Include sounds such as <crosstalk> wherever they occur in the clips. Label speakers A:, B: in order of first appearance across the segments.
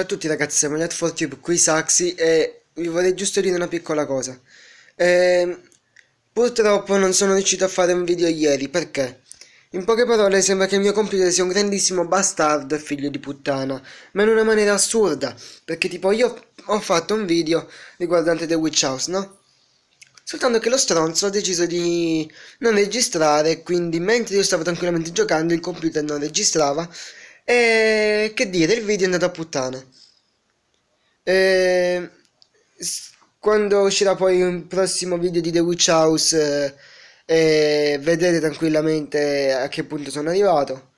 A: Ciao a tutti ragazzi, siamo gli AdForTube, qui Saxi e vi vorrei giusto dire una piccola cosa. Ehm, purtroppo non sono riuscito a fare un video ieri, perché? In poche parole sembra che il mio computer sia un grandissimo bastardo e figlio di puttana, ma in una maniera assurda, perché tipo io ho fatto un video riguardante The Witch House, no? Soltanto che lo stronzo ha deciso di non registrare, quindi mentre io stavo tranquillamente giocando il computer non registrava e eh, che dire, il video è andato a puttana. E, eh, quando uscirà poi un prossimo video di The Witch House eh, eh, vedrete tranquillamente a che punto sono arrivato.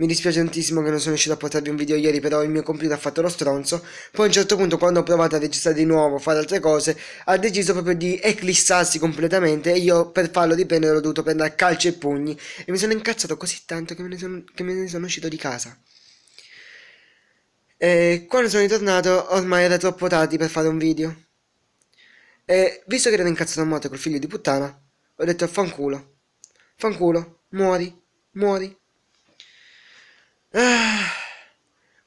A: Mi dispiace tantissimo che non sono riuscito a portarvi un video ieri, però il mio computer ha fatto lo stronzo. Poi a un certo punto, quando ho provato a registrare di nuovo, fare altre cose, ha deciso proprio di eclissarsi completamente e io per farlo riprendere ho dovuto prendere calci e pugni. E mi sono incazzato così tanto che me ne sono, me ne sono uscito di casa. E quando sono ritornato ormai era troppo tardi per fare un video. E visto che ero incazzato a morte col figlio di puttana, ho detto fanculo, fanculo, muori, muori. Ah,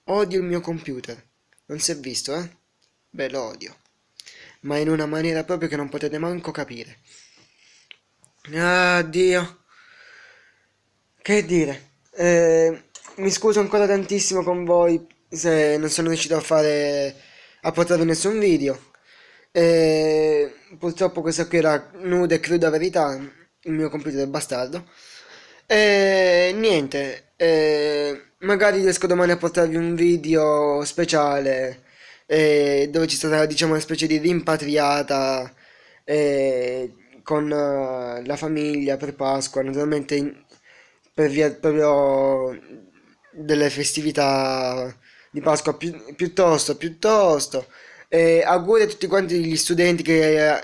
A: odio il mio computer. Non si è visto, eh? Beh, lo odio. Ma in una maniera proprio che non potete manco capire. Ah, Dio. Che dire. Eh, mi scuso ancora tantissimo con voi se non sono riuscito a fare a portare nessun video. E purtroppo questa qui era nuda e cruda verità, il mio computer è bastardo. E niente, e magari riesco domani a portarvi un video speciale eh, dove ci sarà diciamo una specie di rimpatriata eh, con la famiglia per Pasqua, naturalmente per via proprio delle festività di Pasqua, pi- piuttosto, piuttosto. E auguri a tutti quanti gli studenti che eh,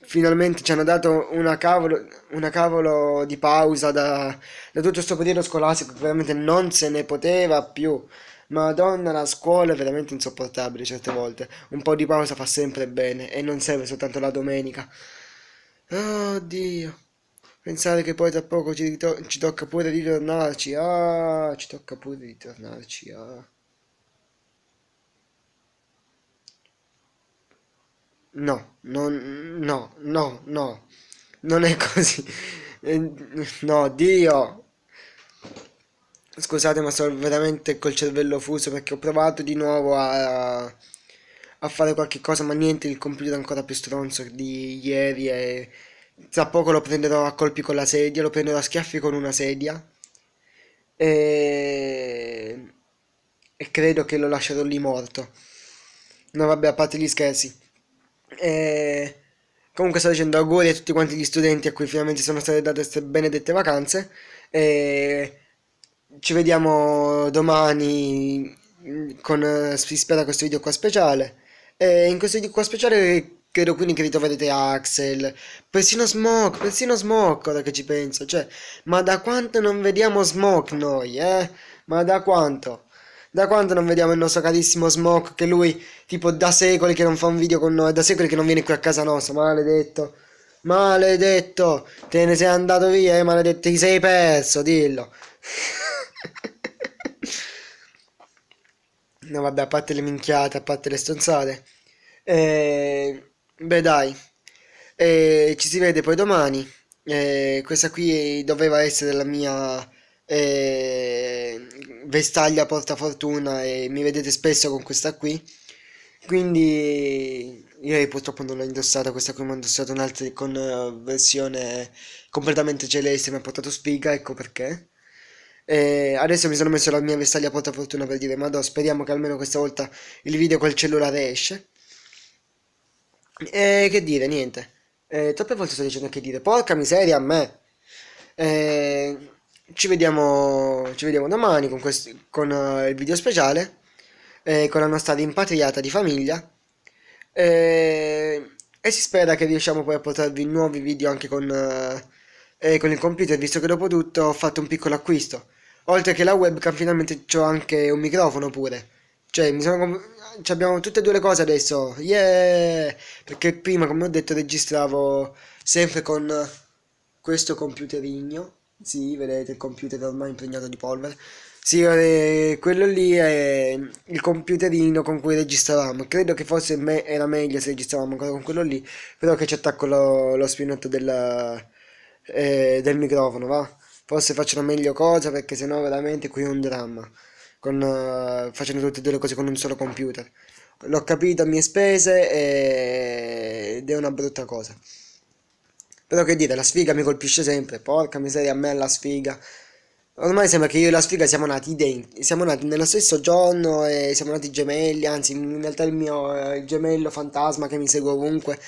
A: finalmente ci hanno dato una cavolo, una cavolo di pausa da, da tutto questo periodo scolastico che veramente non se ne poteva più. Madonna, la scuola è veramente insopportabile certe volte. Un po' di pausa fa sempre bene e non serve soltanto la domenica. Oddio. Pensare che poi tra poco ci, ci tocca pure ritornarci. Ah, ci tocca pure ritornarci. Ah. No, non, no, no, no, non è <laughs> così. Eh, no, Dio. Scusate, ma sono veramente col cervello fuso perché ho provato di nuovo a, a fare qualche cosa, ma niente, il computer è ancora più stronzo di ieri e tra poco lo prenderò a colpi con la sedia, lo prenderò a schiaffi con una sedia e, e credo che lo lascerò lì morto. No vabbè, a parte gli scherzi. E comunque sto dicendo auguri a tutti quanti gli studenti a cui finalmente sono state date queste benedette vacanze. E ci vediamo domani mm, con eh, si spera questo video qua speciale. E in questo video qua speciale credo quindi che ritroverete Axel, persino Smoke, persino Smoke ora che ci penso, cioè, ma da quanto non vediamo Smoke noi, eh? Ma da quanto? Da quanto non vediamo il nostro carissimo Smoke che lui, tipo, da secoli che non fa un video con noi, da secoli che non viene qui a casa nostra, maledetto. Maledetto, te ne sei andato via, eh, maledetto, ti sei perso, dillo. <laughs> no vabbè, a parte le minchiate, a parte le stronzate. Eh, beh dai, eh, ci si vede poi domani. Eh, questa qui doveva essere la mia eh, Vestaglia porta fortuna e mi vedete spesso con questa qui. Quindi ieri purtroppo non l'ho indossata, questa qui mi ho indossato un'altra con eh, versione completamente celeste, mi ha portato sfiga, ecco perché. E adesso mi sono messo la mia vestaglia porta fortuna per dire, ma speriamo che almeno questa volta il video col cellulare esce. E che dire, niente. E, troppe volte sto dicendo che dire, porca miseria a me. E, ci vediamo, ci vediamo domani con, questo, con uh, il video speciale, eh, con la nostra rimpatriata di famiglia. Eh, e si spera che riusciamo poi a portarvi nuovi video anche con, eh, eh con il computer, visto che dopo tutto ho fatto un piccolo acquisto. Oltre che la webcam, finalmente ho anche un microfono pure. Cioè, mi sono... abbiamo tutte e due le cose adesso. Yeah! Perché prima, come ho detto, registravo sempre con questo computerigno. Sì, vedete il computer ormai impregnato di polvere. Sì, eh, quello lì è il computerino con cui registravamo. Credo che forse me era meglio se registravamo ancora con quello lì, però che ci attacco lo, lo spinotto della, eh, del microfono, va? Forse faccio una meglio cosa perché sennò veramente qui è un dramma. Con, uh, facendo tutte e due le cose con un solo computer. L'ho capito a mie spese e... Eh, ed è una brutta cosa. Però che dite, la sfiga mi colpisce sempre, porca miseria, a me la sfiga. Ormai sembra che io e la sfiga siamo nati identici, siamo nati nello stesso giorno e siamo nati gemelli, anzi in realtà il mio il gemello fantasma che mi segue ovunque.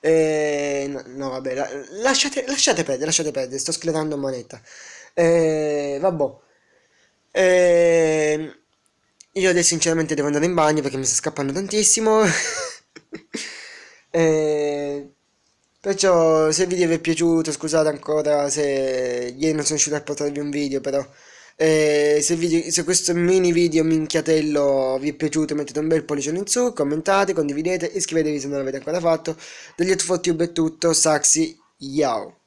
A: E... No, no, vabbè, la, lasciate, lasciate perdere, lasciate perdere, sto sclerando manetta. E... Vabbè. E... Io adesso sinceramente devo andare in bagno perché mi sta scappando tantissimo. <laughs> e... Perciò se il video vi è piaciuto, scusate ancora se ieri non sono riuscito a portarvi un video, però eh, se, video, se, questo mini video minchiatello vi è piaciuto mettete un bel pollice in su, commentate, condividete, iscrivetevi se non l'avete ancora fatto. Dagli YouTube è tutto, Saxi, ciao!